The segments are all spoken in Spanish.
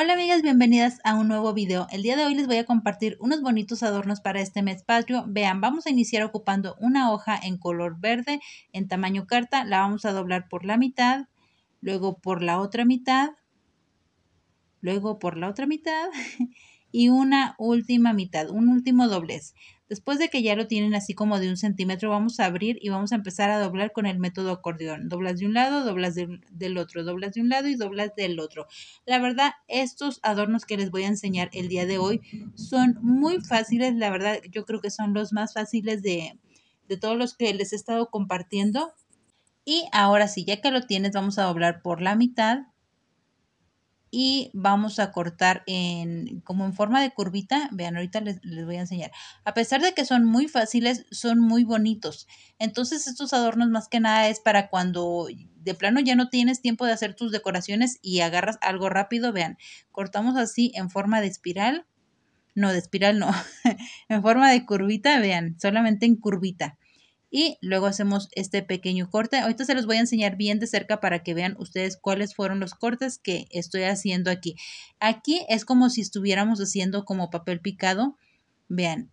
Hola amigas, bienvenidas a un nuevo video. El día de hoy les voy a compartir unos bonitos adornos para este mes patrio. Vean, vamos a iniciar ocupando una hoja en color verde en tamaño carta. La vamos a doblar por la mitad, luego por la otra mitad, luego por la otra mitad y una última mitad, un último doblez. Después de que ya lo tienen así como de un centímetro, vamos a abrir y vamos a empezar a doblar con el método acordeón. Doblas de un lado, doblas del otro, doblas de un lado y doblas del otro. La verdad, estos adornos que les voy a enseñar el día de hoy son muy fáciles. La verdad, yo creo que son los más fáciles de, de todos los que les he estado compartiendo. Y ahora sí, ya que lo tienes, vamos a doblar por la mitad y vamos a cortar en como en forma de curvita. Vean, ahorita les, les, voy a enseñar. A pesar de que son muy fáciles, son muy bonitos. Entonces estos adornos más que nada es para cuando de plano ya no tienes tiempo de hacer tus decoraciones y agarras algo rápido. Vean, cortamos así en forma de espiral. No, de espiral no. en forma de curvita, vean, solamente en curvita y luego hacemos este pequeño corte. Ahorita se los voy a enseñar bien de cerca para que vean ustedes cuáles fueron los cortes que estoy haciendo aquí. Aquí es como si estuviéramos haciendo como papel picado. Vean,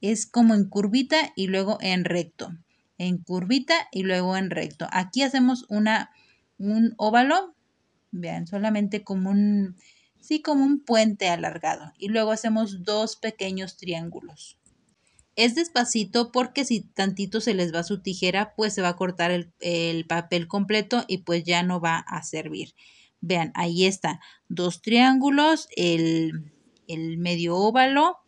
es como en curvita y luego en recto. En curvita y luego en recto. Aquí hacemos una, un óvalo. Vean, solamente como un, sí, como un puente alargado. Y luego hacemos dos pequeños triángulos. Es despacito porque si tantito se les va su tijera, pues se va a cortar el, el papel completo y pues ya no va a servir. Vean, ahí están dos triángulos, el, el medio óvalo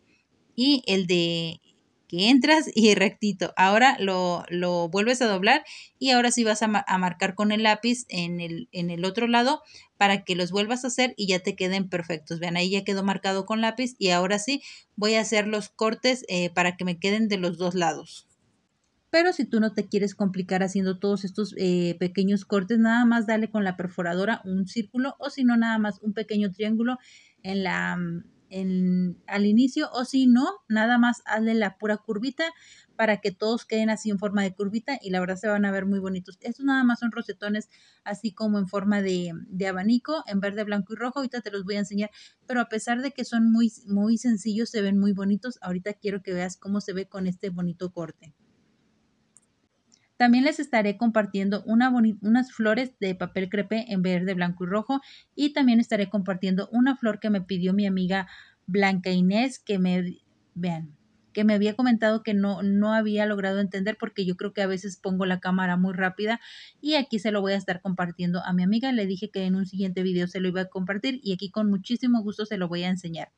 y el de que entras y rectito. Ahora lo, lo vuelves a doblar y ahora sí vas a, marcar con el lápiz en el, en el, otro lado para que los vuelvas a hacer y ya te queden perfectos. Vean, ahí ya quedó marcado con lápiz y ahora sí voy a hacer los cortes eh, para que me queden de los dos lados. Pero si tú no te quieres complicar haciendo todos estos eh, pequeños cortes, nada más dale con la perforadora un círculo o si no, nada más un pequeño triángulo en la mm, al inicio o si no, nada más hazle la pura curvita para que todos queden así en forma de curvita y la verdad se van a ver muy bonitos. Estos nada más son rosetones así como en forma de, abanico en verde, blanco y rojo. Ahorita te los voy a enseñar, pero a pesar de que son muy, muy sencillos, se ven muy bonitos. Ahorita quiero que veas cómo se ve con este bonito corte. También les estaré compartiendo unas flores de papel crepe en verde, blanco y rojo y también estaré compartiendo una flor que me pidió mi amiga Blanca Inés que me vean que me había comentado que no, no había logrado entender porque yo creo que a veces pongo la cámara muy rápida y aquí se lo voy a estar compartiendo a mi amiga. Le dije que en un siguiente video se lo iba a compartir y aquí con muchísimo gusto se lo voy a enseñar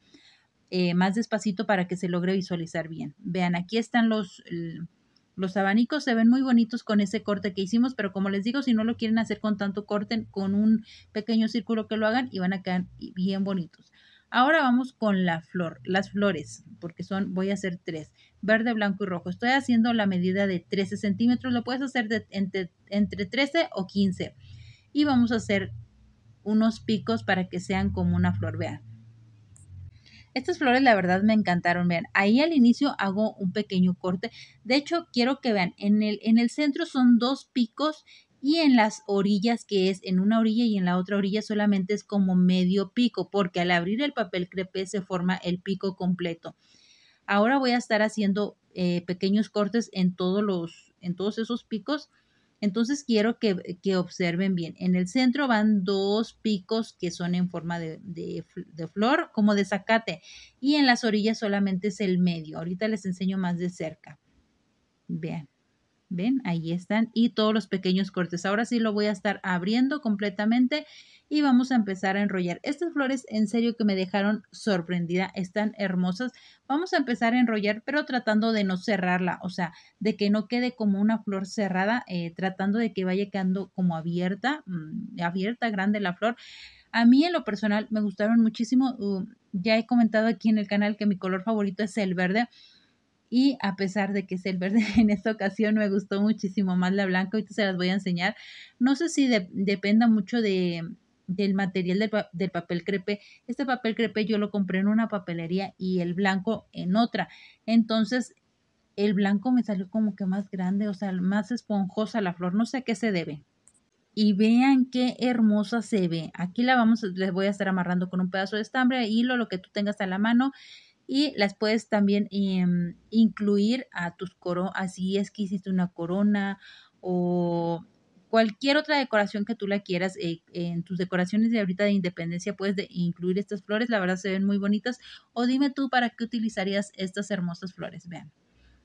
eh, más despacito para que se logre visualizar bien. Vean, aquí están los, los abanicos se ven muy bonitos con ese corte que hicimos, pero como les digo, si no lo quieren hacer con tanto corte, con un pequeño círculo que lo hagan y van a quedar bien bonitos. Ahora vamos con la flor, las flores, porque son, voy a hacer tres, verde, blanco y rojo. Estoy haciendo la medida de 13 centímetros, lo puedes hacer entre, entre 13 o 15. Y vamos a hacer unos picos para que sean como una flor, vean. Estas flores la verdad me encantaron, vean, ahí al inicio hago un pequeño corte. De hecho, quiero que vean, en el, en el centro son dos picos y en las orillas que es en una orilla y en la otra orilla solamente es como medio pico porque al abrir el papel crepe se forma el pico completo. Ahora voy a estar haciendo eh, pequeños cortes en todos los en todos esos picos entonces quiero que, eh, que, observen bien. En el centro van dos picos que son en forma de, de, de, flor, como de zacate. Y en las orillas solamente es el medio. Ahorita les enseño más de cerca. Bien. ¿Ven? Ahí están. Y todos los pequeños cortes. Ahora sí lo voy a estar abriendo completamente y vamos a empezar a enrollar. Estas flores en serio que me dejaron sorprendida. Están hermosas. Vamos a empezar a enrollar, pero tratando de no cerrarla. O sea, de que no quede como una flor cerrada. Eh, tratando de que vaya quedando como abierta. Mm, abierta, grande la flor. A mí en lo personal me gustaron muchísimo. Uh, ya he comentado aquí en el canal que mi color favorito es el verde y a pesar de que es el verde en esta ocasión me gustó muchísimo más la blanca, ahorita se las voy a enseñar. No sé si dependa mucho de, del material del, del, papel crepe. Este papel crepe yo lo compré en una papelería y el blanco en otra. Entonces el blanco me salió como que más grande, o sea, más esponjosa la flor, no sé a qué se debe. Y vean qué hermosa se ve. Aquí la vamos, les voy a estar amarrando con un pedazo de estambre, hilo, lo que tú tengas a la mano y las puedes también em, incluir a tus coronas, así es que hiciste una corona o cualquier otra decoración que tú la quieras. Eh, en tus decoraciones de ahorita de independencia puedes incluir estas flores, la verdad se ven muy bonitas. O dime tú para qué utilizarías estas hermosas flores, vean.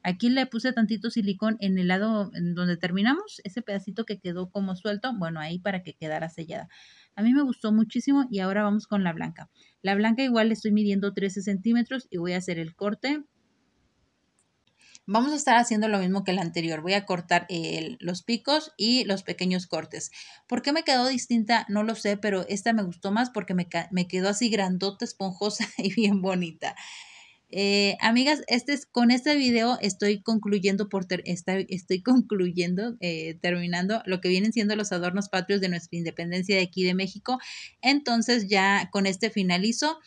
Aquí le puse tantito silicón en el lado donde terminamos, ese pedacito que quedó como suelto, bueno, ahí para que quedara sellada. A mí me gustó muchísimo y ahora vamos con la blanca. La blanca igual le estoy midiendo 13 centímetros y voy a hacer el corte. Vamos a estar haciendo lo mismo que el anterior. Voy a cortar los picos y los pequeños cortes. ¿Por qué me quedó distinta? No lo sé, pero esta me gustó más porque me quedó así grandota, esponjosa y bien bonita. Eh, amigas, este es, con este video estoy concluyendo, por estoy concluyendo, eh, terminando lo que vienen siendo los adornos patrios de nuestra independencia de aquí de México. Entonces ya con este finalizo.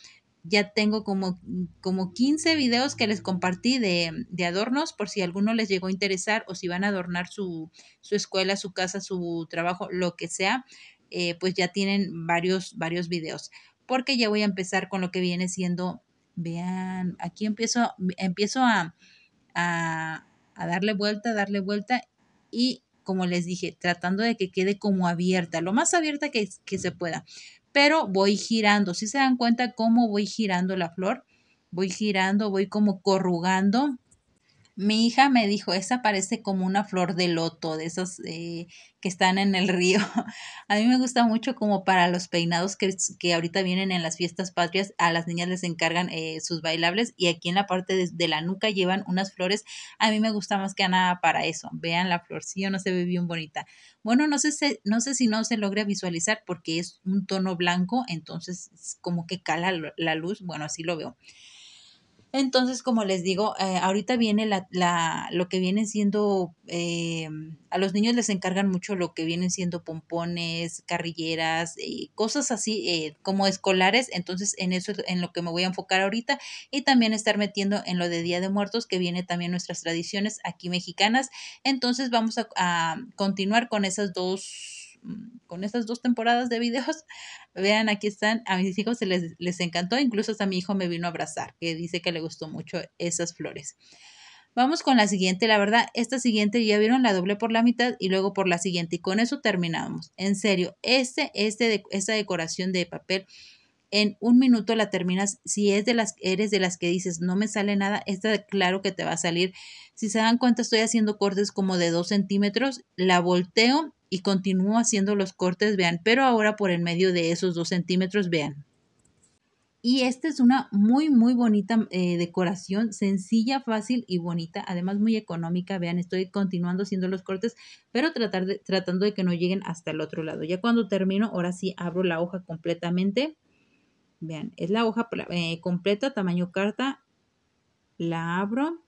Ya tengo como, como 15 videos que les compartí de, adornos por si alguno les llegó a interesar o si van a adornar su, escuela, su casa, su trabajo, lo que sea, eh, pues ya tienen varios, varios videos porque ya voy a empezar con lo que viene siendo vean, aquí empiezo, empiezo a, darle vuelta, darle vuelta y como les dije, tratando de que quede como abierta, lo más abierta que, que se pueda. Pero voy girando, si se dan cuenta cómo voy girando la flor, voy girando, voy como corrugando mi hija me dijo, esa parece como una flor de loto, de esas eh, que están en el río. A mí me gusta mucho como para los peinados que, que ahorita vienen en las fiestas patrias, a las niñas les encargan eh, sus bailables y aquí en la parte de, la nuca llevan unas flores. A mí me gusta más que nada para eso. Vean la flor, si o no se ve bien bonita. Bueno, no sé, si, no sé si no se logra visualizar porque es un tono blanco, entonces como que cala la luz. Bueno, así lo veo. Entonces, como les digo, eh, ahorita viene la, la, lo que vienen siendo, eh, a los niños les encargan mucho lo que vienen siendo pompones, carrilleras, y eh, cosas así como escolares. Entonces, en eso en lo que me voy a enfocar ahorita y también estar metiendo en lo de Día de Muertos, que viene también nuestras tradiciones aquí mexicanas. Entonces, vamos a, a continuar con esas dos con estas dos temporadas de videos, vean, aquí están, a mis hijos se les, encantó, incluso hasta mi hijo me vino a abrazar, que dice que le gustó mucho esas flores. Vamos con la siguiente, la verdad, esta siguiente ya vieron, la doble por la mitad y luego por la siguiente. Y con eso terminamos. En serio, este, este, esta decoración de papel, en un minuto la terminas. Si es de las, eres de las que dices, no me sale nada, esta claro que te va a salir. Si se dan cuenta, estoy haciendo cortes como de 2 centímetros, la volteo y continúo haciendo los cortes, vean, pero ahora por el medio de esos dos centímetros, vean. Y esta es una muy, muy bonita eh, decoración, sencilla, fácil y bonita, además muy económica. Vean, estoy continuando haciendo los cortes, pero tratar de, tratando de que no lleguen hasta el otro lado. Ya cuando termino, ahora sí abro la hoja completamente. Vean, es la hoja eh, completa, tamaño carta. La abro.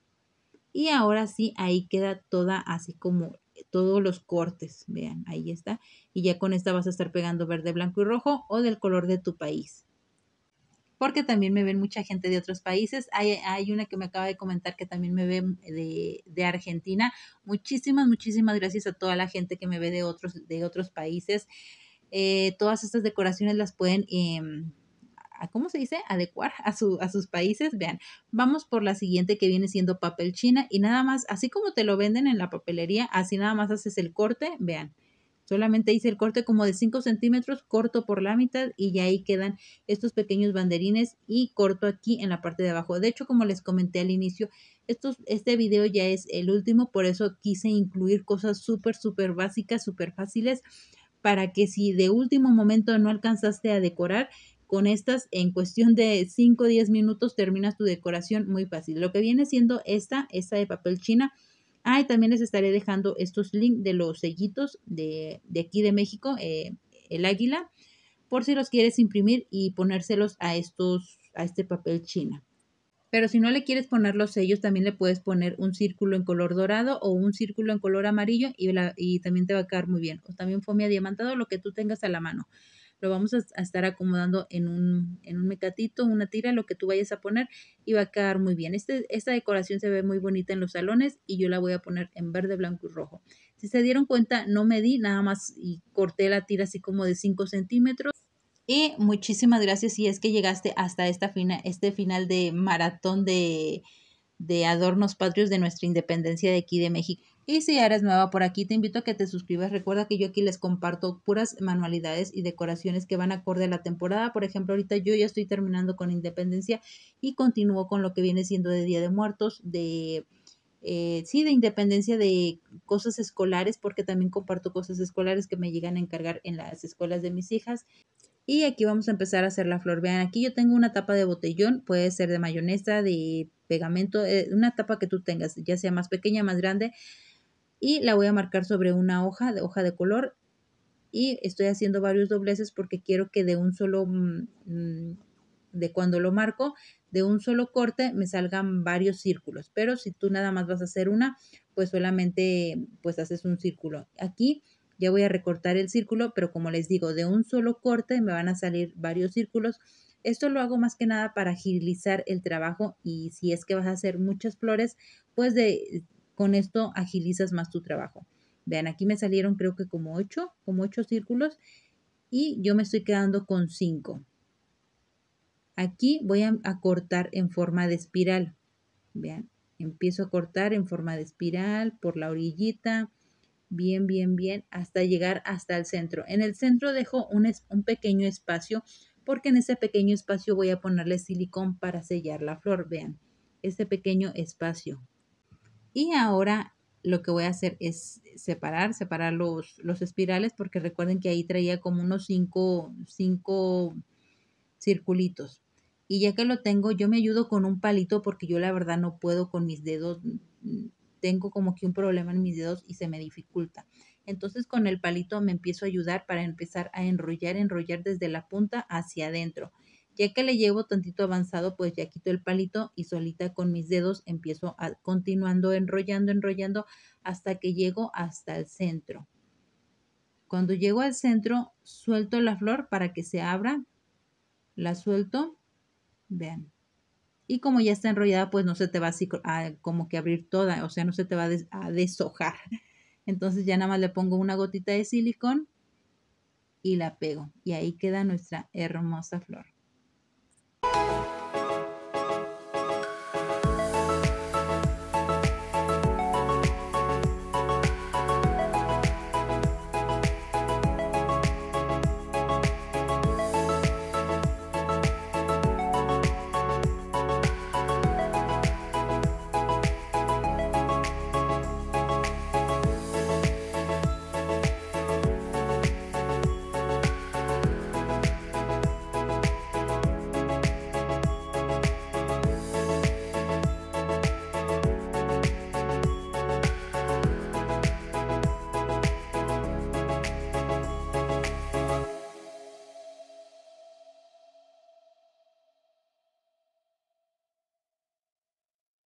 Y ahora sí, ahí queda toda así como todos los cortes. Vean, ahí está. Y ya con esta vas a estar pegando verde, blanco y rojo o del color de tu país. Porque también me ven mucha gente de otros países. Hay, una que me acaba de comentar que también me ve de, Argentina. Muchísimas, muchísimas gracias a toda la gente que me ve de otros, de otros países. Eh, todas estas decoraciones las pueden... Em, ¿cómo se dice? Adecuar a, a sus países. Vean, vamos por la siguiente que viene siendo papel china y nada más, así como te lo venden en la papelería, así nada más haces el corte, vean. Solamente hice el corte como de 5 centímetros, corto por la mitad y ya ahí quedan estos pequeños banderines y corto aquí en la parte de abajo. De hecho, como les comenté al inicio, este video ya es el último, por eso quise incluir cosas súper, súper básicas, súper fáciles, para que si de último momento no alcanzaste a decorar, con estas, en cuestión de 5 o 10 minutos, terminas tu decoración muy fácil. Lo que viene siendo esta, esta de papel china. Ah, y también les estaré dejando estos links de los sellitos de, de aquí de México, eh, el águila, por si los quieres imprimir y ponérselos a, estos, a este papel china. Pero si no le quieres poner los sellos, también le puedes poner un círculo en color dorado o un círculo en color amarillo y, y también te va a quedar muy bien. O también fomia diamantado, lo que tú tengas a la mano lo vamos a, estar acomodando en un, en mecatito, una tira, lo que tú vayas a poner y va a quedar muy bien. Este, esta decoración se ve muy bonita en los salones y yo la voy a poner en verde, blanco y rojo. Si se dieron cuenta, no medí nada más y corté la tira así como de 5 centímetros. Y muchísimas gracias si es que llegaste hasta esta fina, este final de maratón de adornos patrios de nuestra independencia de aquí de México. Y si eres nueva por aquí, te invito a que te suscribas. Recuerda que yo aquí les comparto puras manualidades y decoraciones que van acorde a la temporada. Por ejemplo, ahorita yo ya estoy terminando con Independencia y continúo con lo que viene siendo de Día de Muertos, de... Eh, sí, de independencia de cosas escolares, porque también comparto cosas escolares que me llegan a encargar en las escuelas de mis hijas. Y aquí vamos a empezar a hacer la flor. Vean, aquí yo tengo una tapa de botellón, puede ser de mayonesa, de pegamento, eh, una tapa que tú tengas, ya sea más pequeña, más grande y la voy a marcar sobre una hoja de hoja de color y estoy haciendo varios dobleces porque quiero que de un solo mm, mm, de cuando lo marco de un solo corte me salgan varios círculos pero si tú nada más vas a hacer una pues solamente pues haces un círculo aquí ya voy a recortar el círculo pero como les digo de un solo corte me van a salir varios círculos esto lo hago más que nada para agilizar el trabajo y si es que vas a hacer muchas flores pues de con esto agilizas más tu trabajo. Vean, aquí me salieron creo que como 8, como 8 círculos y yo me estoy quedando con 5. Aquí voy a, cortar en forma de espiral. Vean, empiezo a cortar en forma de espiral por la orillita, bien, bien, bien, hasta llegar hasta el centro. En el centro dejo un, un pequeño espacio porque en ese pequeño espacio voy a ponerle silicón para sellar la flor. Vean, este pequeño espacio. Y ahora lo que voy a hacer es separar, separar los, espirales, porque recuerden que ahí traía como unos cinco circulitos. Y ya que lo tengo, yo me ayudo con un palito porque yo la verdad no puedo con mis dedos. Tengo como que un problema en mis dedos y se me dificulta. Entonces con el palito me empiezo a ayudar para empezar a enrollar, enrollar desde la punta hacia adentro. Ya que le llevo tantito avanzado, pues ya quito el palito y solita con mis dedos empiezo a, continuando enrollando, enrollando hasta que llego hasta el centro. Cuando llego al centro, suelto la flor para que se abra. La suelto. Vean. Y como ya está enrollada, pues no se te va así a, como que abrir toda, o sea, no se te va a, a deshojar. Entonces ya nada más le pongo una gotita de silicón y la pego. Y ahí queda nuestra hermosa flor. Bye.